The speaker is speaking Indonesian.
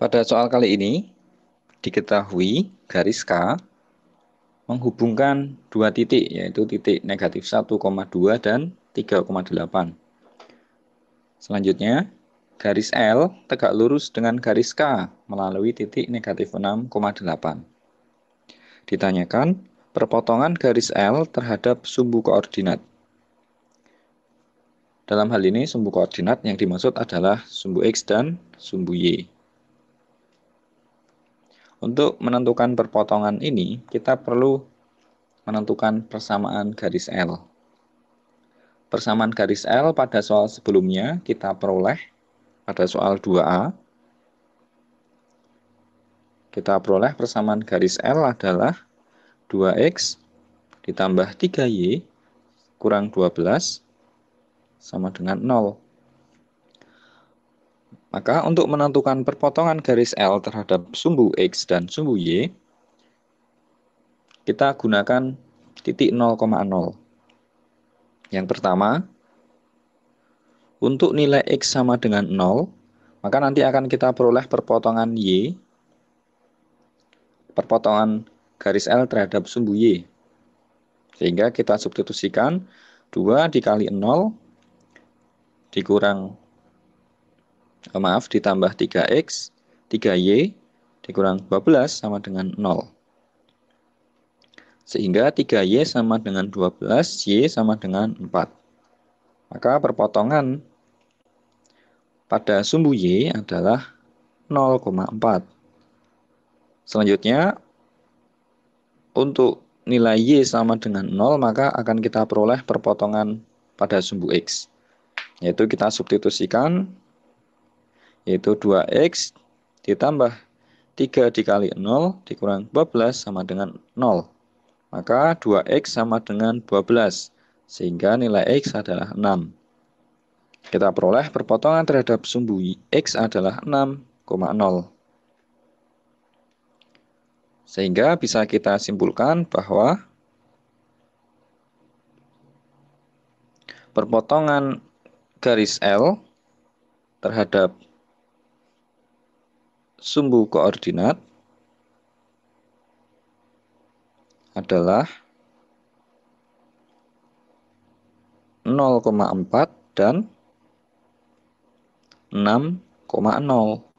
Pada soal kali ini, diketahui garis K menghubungkan dua titik, yaitu titik negatif 1,2 dan 3,8. Selanjutnya, garis L tegak lurus dengan garis K melalui titik negatif 6,8. Ditanyakan, perpotongan garis L terhadap sumbu koordinat. Dalam hal ini, sumbu koordinat yang dimaksud adalah sumbu X dan sumbu Y. Untuk menentukan perpotongan ini, kita perlu menentukan persamaan garis L. Persamaan garis L pada soal sebelumnya kita peroleh pada soal 2A. Kita peroleh persamaan garis L adalah 2X ditambah 3Y kurang 12 sama dengan 0. Maka untuk menentukan perpotongan garis L terhadap sumbu X dan sumbu Y, kita gunakan titik 0,0. Yang pertama, untuk nilai X sama dengan 0, maka nanti akan kita peroleh perpotongan Y, perpotongan garis L terhadap sumbu Y. Sehingga kita substitusikan 2 dikali 0 dikurang eh, maaf ditambah 3x 3y dikurang 12 sama dengan 0 sehingga 3y sama dengan 12 y sama dengan 4 maka perpotongan pada sumbu y adalah 0,4 selanjutnya untuk nilai Y sama dengan 0, maka akan kita peroleh perpotongan pada sumbu X. Yaitu kita substitusikan yaitu 2x ditambah 3 dikali 0 dikurang 12 sama dengan 0. Maka 2x sama dengan 12, sehingga nilai x adalah 6. Kita peroleh perpotongan terhadap sumbu x adalah 6,0. Sehingga bisa kita simpulkan bahwa perpotongan garis L terhadap sumbu koordinat adalah 0,4 dan 6,0.